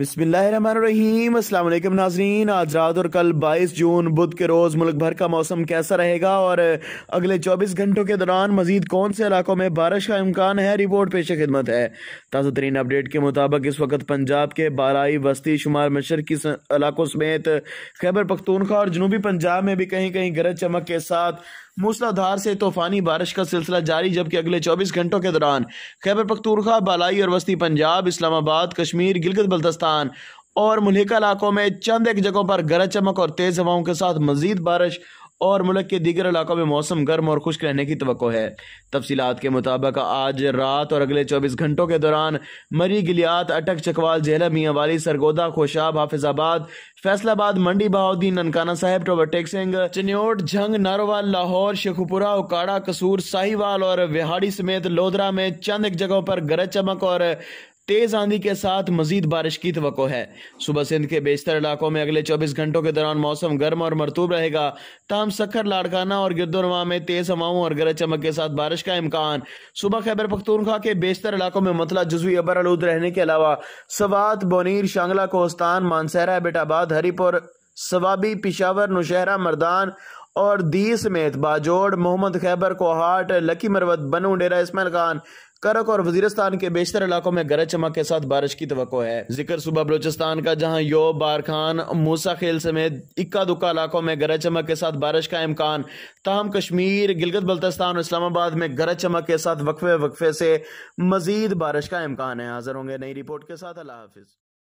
बिस्मिल्लाम अस्सलाम नाजरीन आज रात और कल 22 जून बुध के रोज़ मुल्क भर का मौसम कैसा रहेगा और अगले 24 घंटों के दौरान मजीद कौन से इलाकों में बारिश का इम्कान है रिपोर्ट पेश खिदमत है ताज़ा तरीन अपडेट के मुताबिक इस वक्त पंजाब के बाराई वस्ती शुमार मशर की इलाकों समेत खैबर पख्तूनखा और जनूबी पंजाब में भी कहीं कहीं गरज चमक के साथ मूसलाधार से तूफानी बारिश का सिलसिला जारी जबकि अगले 24 घंटों के दौरान खैबर पख्तूनखा बालाई और वस्ती पंजाब इस्लामाबाद कश्मीर गिलगित बल्तस्तान और मुलहिका इलाकों में चंद एक जगहों पर गरज चमक और तेज़ हवाओं के साथ मजीद बारिश और मुल्क के दीगर इलाकों में मौसम गर्म और खुश्क रहने की तो है तफसीत के मुताबिक आज रात और अगले चौबीस घंटों के दौरान मरी गिलियात अटक चकवाल जेहला मियावाली सरगोदा खोशाब हाफिजाबाद फैसलाबाद मंडी बहाउद्दीन ननकाना साहिब टोबरटेक सिंह चन्योट झंग नारोवाल लाहौर शेखुपुरा उकाड़ा कसूर साहिवाल और विहाड़ी समेत लोधरा में चंद एक जगहों पर गरज चमक और तेज आंधी के साथ मजीद बारिश की तो है सुबह सिंध के बेशतर इलाकों में अगले 24 घंटों के दौरान मौसम गर्म और मरतूब रहेगा तमाम सखर लाड़काना और गिरदोनवा में तेज हवाओं और गरज चमक के साथ बारिश का इम्कान सुबह खैबर पख्तूनखा के बेशतर इलाकों में मतला जजवी अबर आलूद रहने के अलावा सवात बोनीर शांगला कोस्तान मानसहरा बेटाबाद हरीपुर सवाबी पिशावर नुशहरा मरदान और दी समेत बाजोड़ मोहम्मद खैबर कोहाट लकी मरवत बनू डेरा इसमाइल खान करक और वजीरस्तान के बेशतर इलाकों में गरज चमक के साथ बारिश की तो है जिक्र सुबह बलोचिस्तान का जहां यो बार खान मूसा खेल समेत इक्का दुक्का इलाकों में गरज चमक के साथ बारिश का इम्कान तहम कश्मीर गिलगत बल्तिस्तान और इस्लामाबाद में गरज चमक के साथ वक्फे वक्फे से मजीद बारिश का इम्कान है हाजिर होंगे नई रिपोर्ट के साथ अल्लाह हाफिज